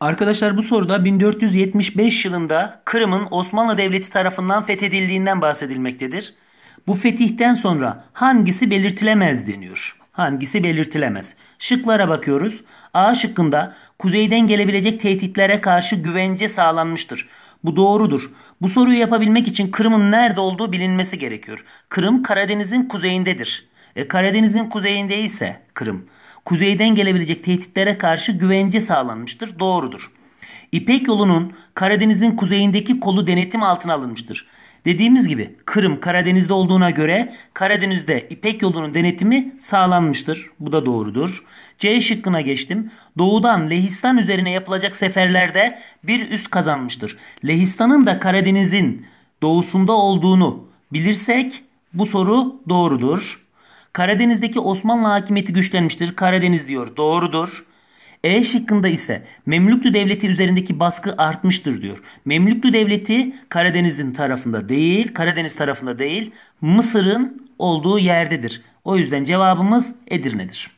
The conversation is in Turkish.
Arkadaşlar bu soruda 1475 yılında Kırım'ın Osmanlı Devleti tarafından fethedildiğinden bahsedilmektedir. Bu fetihten sonra hangisi belirtilemez deniyor. Hangisi belirtilemez. Şıklara bakıyoruz. A şıkkında kuzeyden gelebilecek tehditlere karşı güvence sağlanmıştır. Bu doğrudur. Bu soruyu yapabilmek için Kırım'ın nerede olduğu bilinmesi gerekiyor. Kırım Karadeniz'in kuzeyindedir. E, Karadeniz'in kuzeyinde ise Kırım kuzeyden gelebilecek tehditlere karşı güvence sağlanmıştır. Doğrudur. İpek yolunun Karadeniz'in kuzeyindeki kolu denetim altına alınmıştır. Dediğimiz gibi Kırım Karadeniz'de olduğuna göre Karadeniz'de İpek yolunun denetimi sağlanmıştır. Bu da doğrudur. C şıkkına geçtim. Doğudan Lehistan üzerine yapılacak seferlerde bir üst kazanmıştır. Lehistan'ın da Karadeniz'in doğusunda olduğunu bilirsek bu soru doğrudur. Karadeniz'deki Osmanlı hakimiyeti güçlenmiştir. Karadeniz diyor. Doğrudur. E şıkkında ise Memlüklü Devleti üzerindeki baskı artmıştır diyor. Memlüklü Devleti Karadeniz'in tarafında değil, Karadeniz tarafında değil, Mısır'ın olduğu yerdedir. O yüzden cevabımız Edirne'dir.